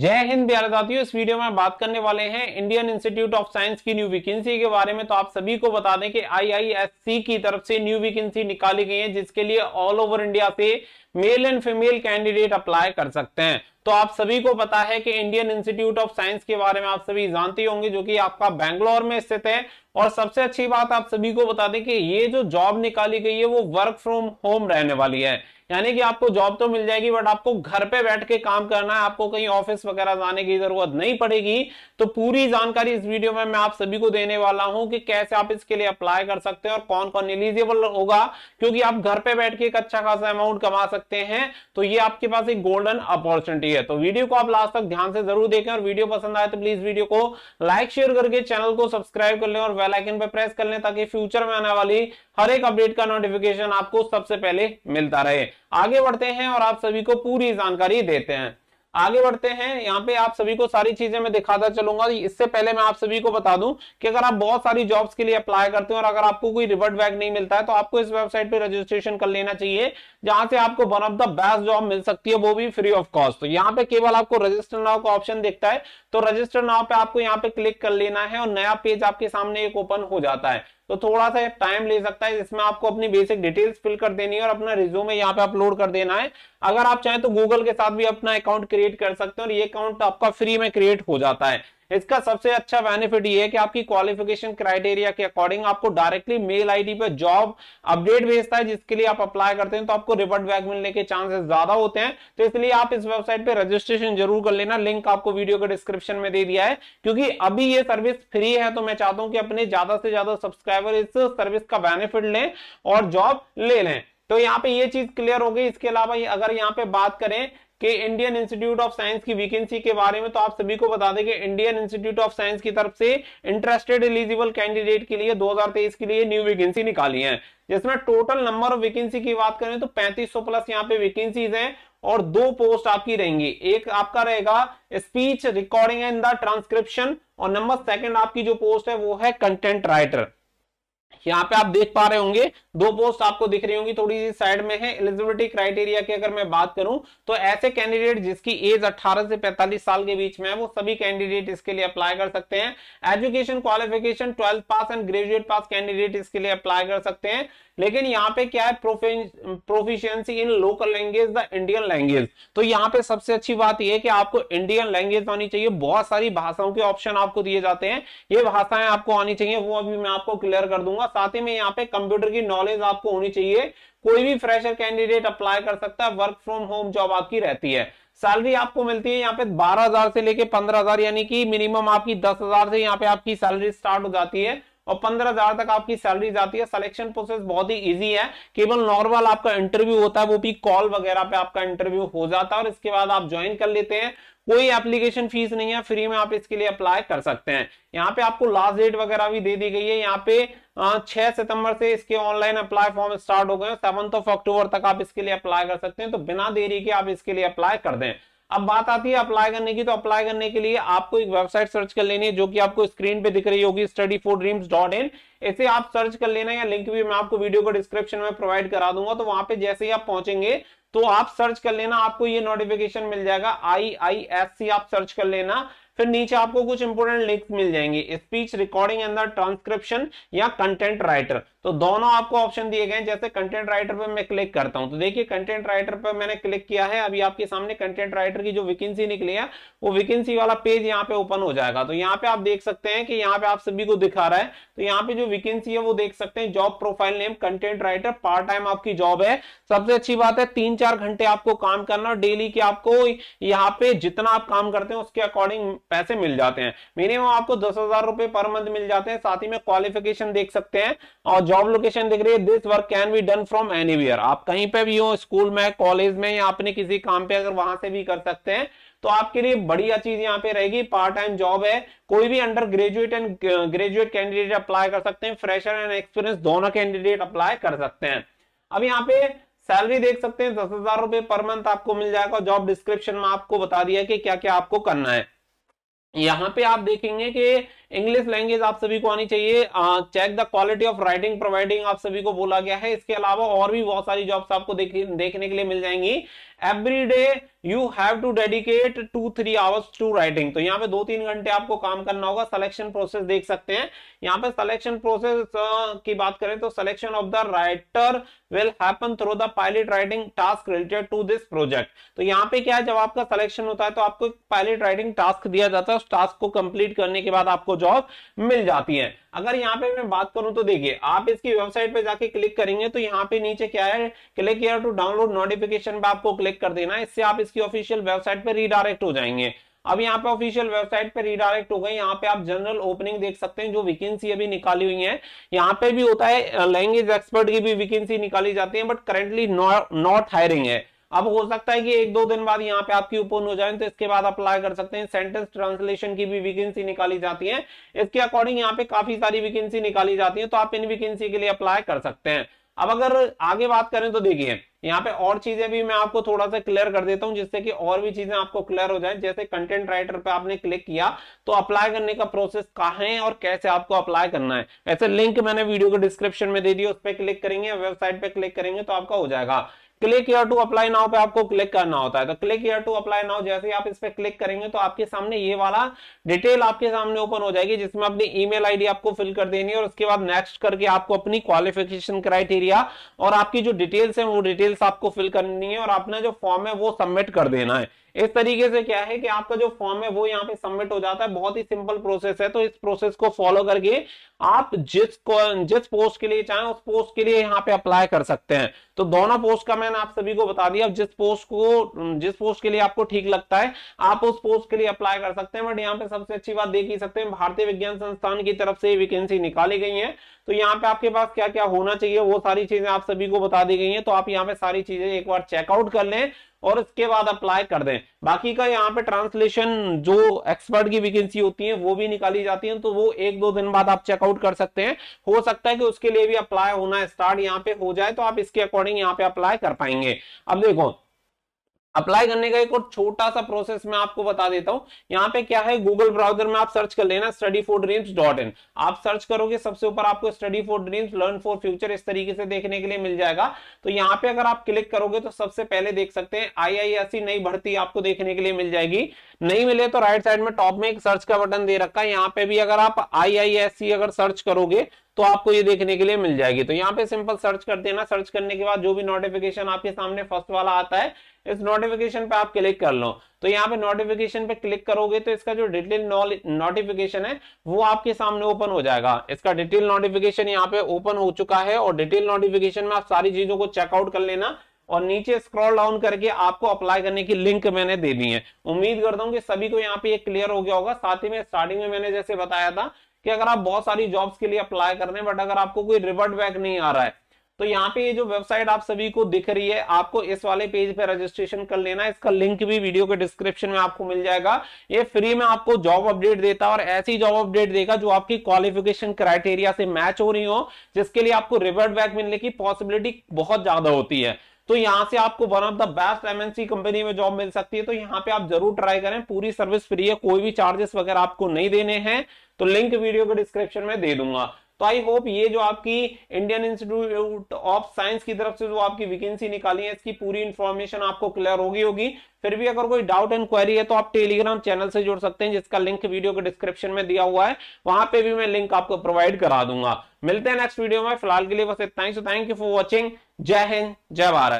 जय हिंद बिहार साथियों इस वीडियो में बात करने वाले हैं इंडियन इंस्टीट्यूट ऑफ साइंस की न्यू वैकेंसी के बारे में तो आप सभी को बता दें कि आईआईएससी की तरफ से न्यू वैकेंसी निकाली गई है जिसके लिए ऑल ओवर इंडिया से male and female candidate apply कर सकते हैं तो आप सभी को पता है कि इंडियन इंस्टीट्यूट ऑफ साइंस के बारे में आप सभी जानते होंगे जो कि आपका बैंगलोर में स्थित है और सबसे अच्छी बात आप सभी को बता दें कि ये जो जॉब निकाली गई है वो वर्क फ्रॉम होम रहने वाली है यानी कि आपको जॉब तो मिल जाएगी बट आपको घर पे बैठ के काम करना है आपको कहीं ऑफिस वगैरह जाने की जरूरत नहीं पड़ेगी तो पूरी जानकारी इस वीडियो में मैं आप सभी को देने वाला हूं कि कैसे आप इसके लिए अप्लाई कर सकते हैं और कौन कौन एलिजिबल होगा क्योंकि आप घर पे बैठ के एक अच्छा खासा अमाउंट कमा सकते हैं तो ये आपके पास एक गोल्डन अपॉर्चुनिटी है है तो वीडियो को आप लास्ट तक ध्यान से जरूर देखें और वीडियो पसंद आए तो प्लीज वीडियो को लाइक शेयर करके चैनल को सब्सक्राइब कर लें और बेल आइकन पर प्रेस कर लें ताकि फ्यूचर में आने वाली हर एक अपडेट का नोटिफिकेशन आपको सबसे पहले मिलता रहे आगे बढ़ते हैं और आप सभी को पूरी जानकारी देते हैं आगे बढ़ते हैं यहाँ पे आप सभी को सारी चीजें मैं दिखाता चलूंगा इससे पहले मैं आप सभी को बता दूं कि अगर आप बहुत सारी जॉब्स के लिए अप्लाई करते हैं और अगर आपको कोई रिवर्ट बैग नहीं मिलता है तो आपको इस वेबसाइट पे रजिस्ट्रेशन कर लेना चाहिए जहां से आपको one of the best job मिल सकती है वो भी फ्री ऑफ कॉस्ट तो यहाँ पे केवल आपको रजिस्टर नाव का ऑप्शन दिखता है तो रजिस्टर नाव पे आपको यहाँ पे क्लिक कर लेना है और नया पेज आपके सामने एक ओपन हो जाता है तो थोड़ा सा टाइम ले सकता है जिसमें आपको अपनी बेसिक डिटेल्स फिल कर देनी है और अपना रिज्यूमे यहाँ पे अपलोड कर देना है अगर आप चाहें तो गूगल के साथ भी अपना अकाउंट क्रिएट कर सकते हैं और ये अकाउंट आपका फ्री में क्रिएट हो जाता है इसका सबसे अच्छा बेनिफिट ये है कि आपकी क्वालिफिकेशन क्राइटेरिया के अकॉर्डिंग आपको डायरेक्टली मेल आईडी पर जॉब अपडेट भेजता है जिसके लिए आप अप्लाई करते हैं तो आपको रिवर्ट बैक मिलने के चांसेस ज्यादा होते हैं तो इसलिए आप इस वेबसाइट पर रजिस्ट्रेशन जरूर कर लेना लिंक आपको वीडियो के डिस्क्रिप्शन में दे दिया है क्योंकि अभी ये सर्विस फ्री है तो मैं चाहता हूं कि अपने ज्यादा से ज्यादा सब्सक्राइबर इस सर्विस का बेनिफिट लें और जॉब ले लें तो यहाँ पे ये चीज क्लियर हो गई इसके अलावा अगर यहाँ पे बात करें कि इंडियन इंस्टीट्यूट ऑफ साइंस की वैकेंसी के बारे में तो आप सभी को बता दें कि इंडियन इंस्टीट्यूट ऑफ साइंस की तरफ से इंटरेस्टेड एलिजिबल कैंडिडेट के लिए 2023 के लिए न्यू वैकेंसी निकाली है जिसमें टोटल नंबर ऑफ वैकेंसी की बात करें तो 3500 प्लस यहाँ पे वैकेंसीज हैं और दो पोस्ट आपकी रहेंगी एक आपका रहेगा speech recording and the transcription और नंबर सेकेंड आपकी जो पोस्ट है वो है कंटेंट राइटर यहाँ पे आप देख पा रहे होंगे दो पोस्ट आपको दिख रही होंगी थोड़ी सी साइड में है एलिजिबिलिटी क्राइटेरिया की अगर मैं बात करूं तो ऐसे कैंडिडेट जिसकी एज 18 से 45 साल के बीच में है वो सभी कैंडिडेट इसके लिए अप्लाई कर सकते हैं education qualification twelfth pass and graduate pass candidate इसके लिए अप्लाई कर सकते हैं लेकिन यहाँ पे क्या है proficiency in local language the Indian language तो यहाँ पे सबसे अच्छी बात यह कि आपको इंडियन लैंग्वेज आनी चाहिए बहुत सारी भाषाओं के ऑप्शन आपको दिए जाते हैं ये भाषाएं आपको आनी चाहिए वो अभी मैं आपको क्लियर कर दूंगा दूंगा साथ ही में यहाँ पे कंप्यूटर की नॉलेज आपको होनी चाहिए कोई भी फ्रेशर कैंडिडेट अप्लाई कर सकता है वर्क फ्रॉम होम जॉब आपकी रहती है सैलरी आपको मिलती है यहाँ पे 12000 से लेके 15000 यानी कि मिनिमम आपकी 10000 से यहाँ पे आपकी सैलरी स्टार्ट हो जाती है और पंद्रह हजार तक आपकी सैलरी जाती है सिलेक्शन प्रोसेस बहुत ही इजी है केवल नॉर्मल आपका इंटरव्यू होता है वो भी कॉल वगैरह पे आपका इंटरव्यू हो जाता है और इसके बाद आप ज्वाइन कर लेते हैं कोई एप्लीकेशन फीस नहीं है फ्री में आप इसके लिए अप्लाई कर सकते हैं यहाँ पे आपको लास्ट डेट वगैरह भी दे दी गई है यहाँ पे छह सितंबर से इसके ऑनलाइन अप्लाई फॉर्म स्टार्ट हो गए सेवंथ ऑफ अक्टूबर तक आप इसके लिए अप्लाई कर सकते हैं तो बिना देरी के आप इसके लिए अप्लाई कर दें अब बात आती है अप्लाई करने की तो अप्लाई करने के लिए आपको एक वेबसाइट सर्च कर लेनी है जो कि आपको स्क्रीन पे दिख रही होगी study for dreams dot in ऐसे आप सर्च कर लेना या लिंक भी मैं आपको वीडियो को डिस्क्रिप्शन में प्रोवाइड करा दूंगा तो वहां पे जैसे ही आप पहुंचेंगे तो आप सर्च कर लेना आपको ये नोटिफिकेशन मिल जाएगा आई आई एस सी आप सर्च कर लेना फिर नीचे आपको कुछ इंपोर्टेंट लिंक मिल जाएंगे speech recording and the transcription या कंटेंट राइटर तो दोनों आपको ऑप्शन दिए गए जैसे कंटेंट राइटर पर मैं क्लिक करता हूं तो देखिए कंटेंट राइटर पर मैंने क्लिक किया है अभी आपके सामने कंटेंट राइटर की जो वैकेंसी निकली है वो वैकेंसी वाला पेज यहाँ पे ओपन हो जाएगा तो यहाँ पे आप देख सकते हैं कि यहाँ पे आप सभी को दिखा रहा है तो यहाँ पे जो वैकेंसी है वो देख सकते हैं job profile name content writer part time आपकी जॉब है सबसे अच्छी बात है तीन चार घंटे आपको काम करना डेली की आपको यहाँ पे जितना आप काम करते हैं उसके अकॉर्डिंग पैसे मिल जाते हैं मिनिमम आपको दस हजार रुपए पर मंथ मिल जाते हैं साथ ही में क्वालिफिकेशन देख सकते हैं और जॉब लोकेशन देख रही है this work can be done from anywhere आप कहीं पे भी हो स्कूल में कॉलेज में या अपने किसी काम पे अगर वहां से भी कर सकते हैं तो आपके लिए बढ़िया चीज यहाँ पे रहेगी पार्ट टाइम जॉब है कोई भी under graduate and graduate candidate apply कर सकते हैं फ्रेशर एंड एक्सपीरियंस दोनों कैंडिडेट अप्लाई कर सकते हैं अब यहाँ पे सैलरी देख सकते हैं दस हजार रुपए पर मंथ आपको मिल जाएगा जॉब डिस्क्रिप्शन में आपको बता दिया कि क्या क्या आपको करना है यहाँ पे आप देखेंगे कि इंग्लिश लैंग्वेज आप सभी को आनी चाहिए check the quality of writing providing आप सभी को बोला गया है इसके अलावा और भी बहुत सारी जॉब्स आपको देखने के लिए मिल जाएंगी every day you have to dedicate two three hours to writing तो यहाँ पे दो तीन घंटे आपको काम करना होगा सिलेक्शन प्रोसेस देख सकते हैं यहाँ पे सिलेक्शन प्रोसेस की बात करें तो selection of the writer will happen through the pilot writing task related to this project तो यहाँ पे क्या है जब आपका सिलेक्शन होता है तो आपको पायलट राइटिंग टास्क दिया जाता है उस टास्क को कंप्लीट करने के बाद आपको जॉब मिल जाती है अगर यहाँ पे मैं बात करूं तो देखिए आप इसकी वेबसाइट पे जाके क्लिक करेंगे तो यहाँ पे नीचे क्या है क्लिक किया टू डाउनलोड नोटिफिकेशन पे आपको क्लिक क्लिक कर देना इससे आप इसकी ऑफिशियल वेबसाइट पर रीडायरेक्ट हो जाएंगे अब यहाँ पे ऑफिशियल वेबसाइट पे रीडायरेक्ट हो गए यहाँ पे आप जनरल ओपनिंग देख सकते हैं जो वैकेंसी अभी निकाली हुई है यहाँ पे भी होता है लैंग्वेज एक्सपर्ट की भी वैकेंसी निकाली जाती है बट करेंटली नॉट हायरिंग है अब हो सकता है कि एक दो दिन बाद यहाँ पे आपकी ओपन हो जाए तो इसके बाद अप्लाई कर सकते हैं सेंटेंस ट्रांसलेशन की भी वैकेंसी निकाली जाती है इसके अकॉर्डिंग यहाँ पे काफी सारी वैकेंसी निकाली जाती है तो आप इन वैकेंसी के लिए अप्लाई कर सकते हैं अब अगर आगे बात करें तो देखिए यहाँ पे और चीजें भी मैं आपको थोड़ा सा क्लियर कर देता हूँ जिससे कि और भी चीजें आपको क्लियर हो जाए जैसे कंटेंट राइटर पे आपने क्लिक किया तो अप्लाई करने का प्रोसेस कहा है और कैसे आपको अप्लाई करना है ऐसे लिंक मैंने वीडियो के डिस्क्रिप्शन में दे दी उस पर क्लिक करेंगे वेबसाइट पे क्लिक करेंगे तो आपका हो जाएगा click here to apply now पे आपको क्लिक करना होता है तो click here to apply now जैसे आप इस पर क्लिक करेंगे तो आपके सामने ये वाला डिटेल आपके सामने ओपन हो जाएगी जिसमें अपनी ईमेल आईडी आपको फिल कर देनी है और उसके बाद नेक्स्ट करके आपको अपनी क्वालिफिकेशन क्राइटेरिया और आपकी जो डिटेल्स है वो डिटेल्स आपको फिल करनी है और अपना जो फॉर्म है वो सबमिट कर देना है इस तरीके से क्या है कि आपका जो फॉर्म है वो यहाँ पे सबमिट हो जाता है बहुत ही सिंपल प्रोसेस है तो इस प्रोसेस को फॉलो करके आप जिस जिस पोस्ट के लिए चाहें उस पोस्ट के लिए यहाँ पे अप्लाई कर सकते हैं तो दोनों पोस्ट का मैंने आप सभी को बता दिया जिस पोस्ट को जिस पोस्ट के लिए आपको ठीक लगता है आप उस पोस्ट के लिए अप्लाई कर सकते हैं बट यहाँ पे सबसे अच्छी बात देख ही सकते हैं भारतीय विज्ञान संस्थान की तरफ से वैकेंसी निकाली गई है तो यहाँ पे आपके पास क्या क्या होना चाहिए वो सारी चीजें आप सभी को बता दी गई है तो आप यहाँ पे सारी चीजें एक बार चेकआउट कर लें और इसके बाद अप्लाई कर दें बाकी का यहाँ पे ट्रांसलेशन जो एक्सपर्ट की वैकेंसी होती है वो भी निकाली जाती है तो वो एक दो दिन बाद आप चेकआउट कर सकते हैं हो सकता है कि उसके लिए भी अप्लाई होना स्टार्ट यहाँ पे हो जाए तो आप इसके अकॉर्डिंग यहाँ पे अप्लाई कर पाएंगे अब देखो अप्लाई करने का एक और छोटा सा प्रोसेस मैं आपको बता देता हूं यहाँ पे क्या है गूगल ब्राउजर में आप सर्च कर लेना study for dreams dot in आप सर्च करोगे सबसे ऊपर आपको study for dreams learn for future इस तरीके से देखने के लिए मिल जाएगा तो यहाँ पे अगर आप क्लिक करोगे तो सबसे पहले देख सकते हैं आई नई भर्ती आपको देखने के लिए मिल जाएगी नहीं मिले तो राइट साइड में टॉप में एक सर्च का बटन दे रखा है यहाँ पे भी अगर आप आई अगर सर्च करोगे तो आपको ये देखने के लिए मिल जाएगी तो यहाँ पे सिंपल सर्च कर देना सर्च करने के बाद जो भी नोटिफिकेशन आपके सामने फर्स्ट वाला आता है इस नोटिफिकेशन पे आप क्लिक कर लो तो यहाँ पे नोटिफिकेशन पे क्लिक करोगे तो इसका जो डिटेल नोटिफिकेशन है वो आपके सामने ओपन हो जाएगा इसका डिटेल नोटिफिकेशन यहाँ पे ओपन हो चुका है और डिटेल नोटिफिकेशन में आप सारी चीजों को चेकआउट कर लेना और नीचे स्क्रॉल डाउन करके आपको अप्लाई करने की लिंक मैंने दे दी है उम्मीद करता हूँ कि सभी को यहाँ पे क्लियर हो गया होगा साथ ही में स्टार्टिंग में मैंने जैसे बताया था कि अगर आप बहुत सारी जॉब्स के लिए अप्लाई कर रहे हैं बट अगर आपको कोई रिवर्ट बैक नहीं आ रहा है तो यहाँ पे ये जो वेबसाइट आप सभी को दिख रही है आपको इस वाले पेज पे रजिस्ट्रेशन कर लेना है इसका लिंक भी वीडियो के डिस्क्रिप्शन में आपको मिल जाएगा ये फ्री में आपको जॉब अपडेट देता है और ऐसी जॉब अपडेट देगा जो आपकी क्वालिफिकेशन क्राइटेरिया से मैच हो रही हो जिसके लिए आपको रिवर्ट बैक मिलने की पॉसिबिलिटी बहुत ज्यादा होती है तो यहाँ से आपको one of the best MNC company में जॉब मिल सकती है तो यहाँ पे आप जरूर ट्राई करें पूरी सर्विस फ्री है कोई भी चार्जेस वगैरह आपको नहीं देने हैं तो लिंक वीडियो के डिस्क्रिप्शन में दे दूंगा तो आई होप ये जो आपकी इंडियन इंस्टीट्यूट ऑफ साइंस की तरफ से जो आपकी वैकेंसी निकाली है इसकी पूरी इंफॉर्मेशन आपको क्लियर होगी होगी फिर भी अगर कोई डाउट एंड क्वेरी है तो आप टेलीग्राम चैनल से जुड़ सकते हैं जिसका लिंक वीडियो के डिस्क्रिप्शन में दिया हुआ है वहां पे भी मैं लिंक आपको प्रोवाइड करा दूंगा मिलते हैं नेक्स्ट वीडियो में फिलहाल के लिए बस इतना ही so thank you for watching जय हिंद जय भारत